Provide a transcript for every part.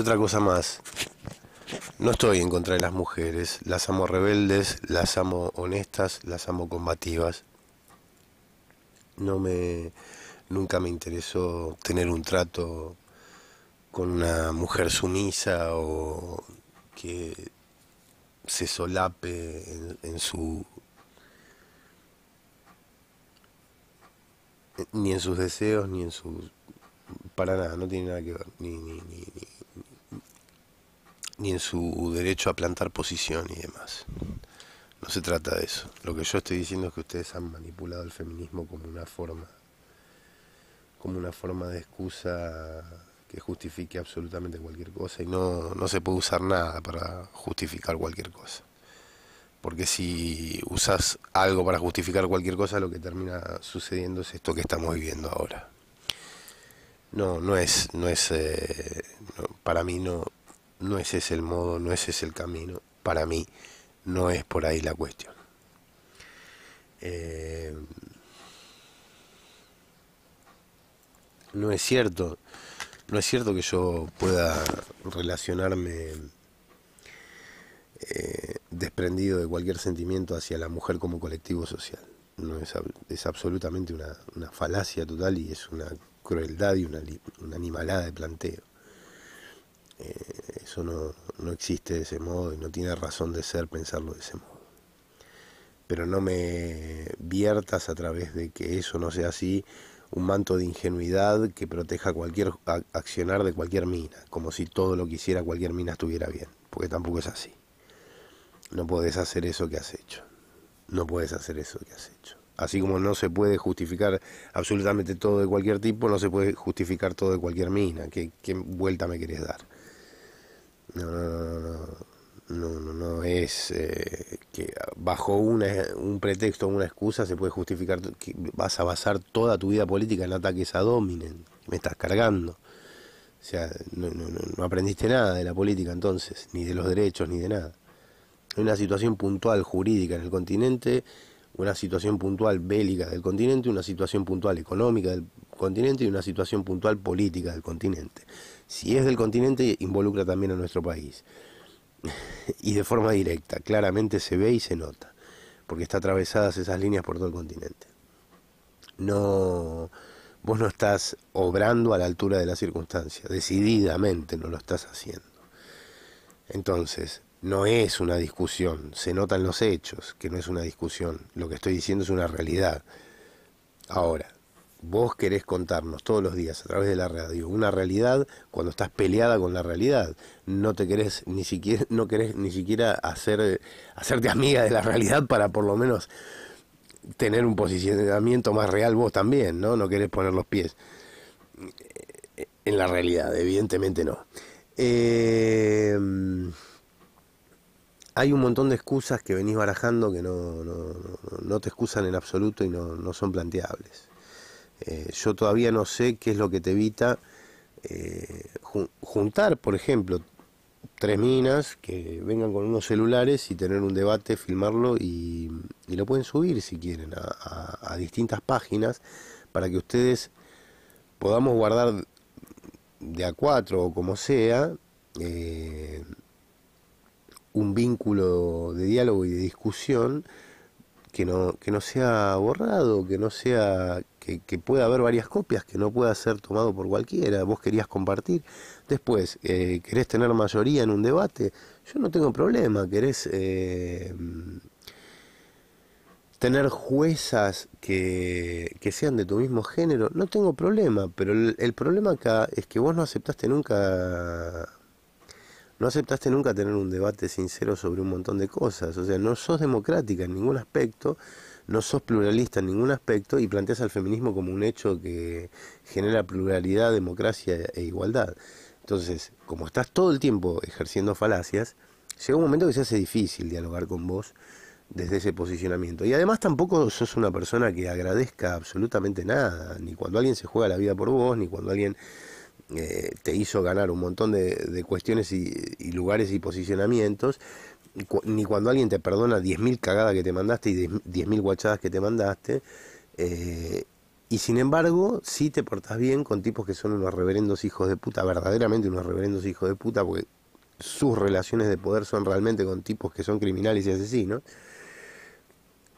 Otra cosa más. No estoy en contra de las mujeres. Las amo rebeldes, las amo honestas, las amo combativas. No me. Nunca me interesó tener un trato con una mujer sumisa o que se solape en, su. ni en sus deseos ni en sus. para nada, no tiene nada que ver. ni ni en su derecho a plantar posición y demás. No se trata de eso. Lo que yo estoy diciendo es que ustedes han manipulado el feminismo como una forma, como una forma de excusa que justifique absolutamente cualquier cosa y no, se puede usar nada para justificar cualquier cosa. Porque si usas algo para justificar cualquier cosa, lo que termina sucediendo es esto que estamos viviendo ahora. No, no es, no es, eh, para mí no, no ese es el modo, no ese es el camino. Para mí no es por ahí la cuestión. Eh, no es cierto, no es cierto que yo pueda relacionarme eh, desprendido de cualquier sentimiento hacia la mujer como colectivo social. No es, absolutamente una, falacia total y es una crueldad y una animalada de planteo. Eh, eso no, existe de ese modo y no tiene razón de ser pensarlo de ese modo pero no me viertas a través de que eso no sea así un manto de ingenuidad que proteja cualquier accionar de cualquier mina, como si todo lo que hiciera cualquier mina estuviera bien, porque tampoco es así. No puedes hacer eso que has hecho. No puedes hacer eso que has hecho. Así como no se puede justificar absolutamente todo de cualquier tipo, no se puede justificar todo de cualquier mina. ¿Qué, qué vuelta me querés dar? No, no, no, no, no, es eh, que bajo un pretexto, una excusa se puede justificar que vas a basar toda tu vida política en ataques a Dominen. Me estás cargando. O sea, no, aprendiste nada de la política entonces, ni de los derechos, ni de nada. Hay una situación puntual jurídica en el continente, una situación puntual bélica del continente, una situación puntual económica del, continente y una situación puntual política del continente. Si es del continente, involucra también a nuestro país. y de forma directa, claramente se ve y se nota, porque está atravesadas esas líneas por todo el continente. No, vos no estás obrando a la altura de las circunstancia, decididamente no lo estás haciendo. Entonces, no es una discusión, se notan los hechos que no es una discusión, lo que estoy diciendo es una realidad. Ahora, vos querés contarnos todos los días a través de la radio una realidad cuando estás peleada con la realidad. No te querés ni siquiera, no querés ni siquiera hacer, hacerte amiga de la realidad para por lo menos tener un posicionamiento más real vos también, ¿no? No querés poner los pies en la realidad, evidentemente no. Eh, hay un montón de excusas que venís barajando que no, te excusan en absoluto y no son planteables. Eh, yo todavía no sé qué es lo que te evita eh, juntar, por ejemplo, tres minas que vengan con unos celulares y tener un debate, filmarlo y, y lo pueden subir si quieren a, a, distintas páginas para que ustedes podamos guardar de a cuatro o como sea eh, un vínculo de diálogo y de discusión que no, que no sea borrado, que no sea, que, pueda haber varias copias, que no pueda ser tomado por cualquiera, vos querías compartir. Después, eh, querés tener mayoría en un debate, yo no tengo problema, querés eh, tener juezas que, sean de tu mismo género, no tengo problema, pero el, el problema acá es que vos no aceptaste nunca no aceptaste nunca tener un debate sincero sobre un montón de cosas, o sea, no sos democrática en ningún aspecto, no sos pluralista en ningún aspecto y planteas al feminismo como un hecho que genera pluralidad, democracia e igualdad. Entonces, como estás todo el tiempo ejerciendo falacias, llega un momento que se hace difícil dialogar con vos desde ese posicionamiento. Y además tampoco sos una persona que agradezca absolutamente nada, ni cuando alguien se juega la vida por vos, ni cuando alguien eh, te hizo ganar un montón de, cuestiones y, lugares y posicionamientos, ni cuando alguien te perdona 10.000 cagadas que te mandaste y 10.000 guachadas que te mandaste, eh, y sin embargo, Si te portás bien con tipos que son unos reverendos hijos de puta, verdaderamente unos reverendos hijos de puta, porque sus relaciones de poder son realmente con tipos que son criminales y asesinos.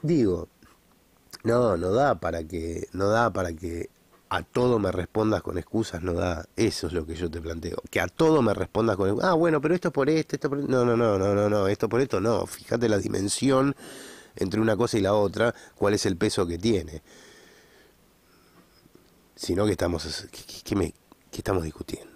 Digo, no, no da para que, no da para que a todo me respondas con excusas no da. Eso es lo que yo te planteo. Que a todo me respondas con excusas. Ah, bueno, pero esto por esto, esto por esto. No, no, no, no, no, no. Esto por esto no. Fíjate la dimensión entre una cosa y la otra, cuál es el peso que tiene. Sino que estamos, me, estamos discutiendo.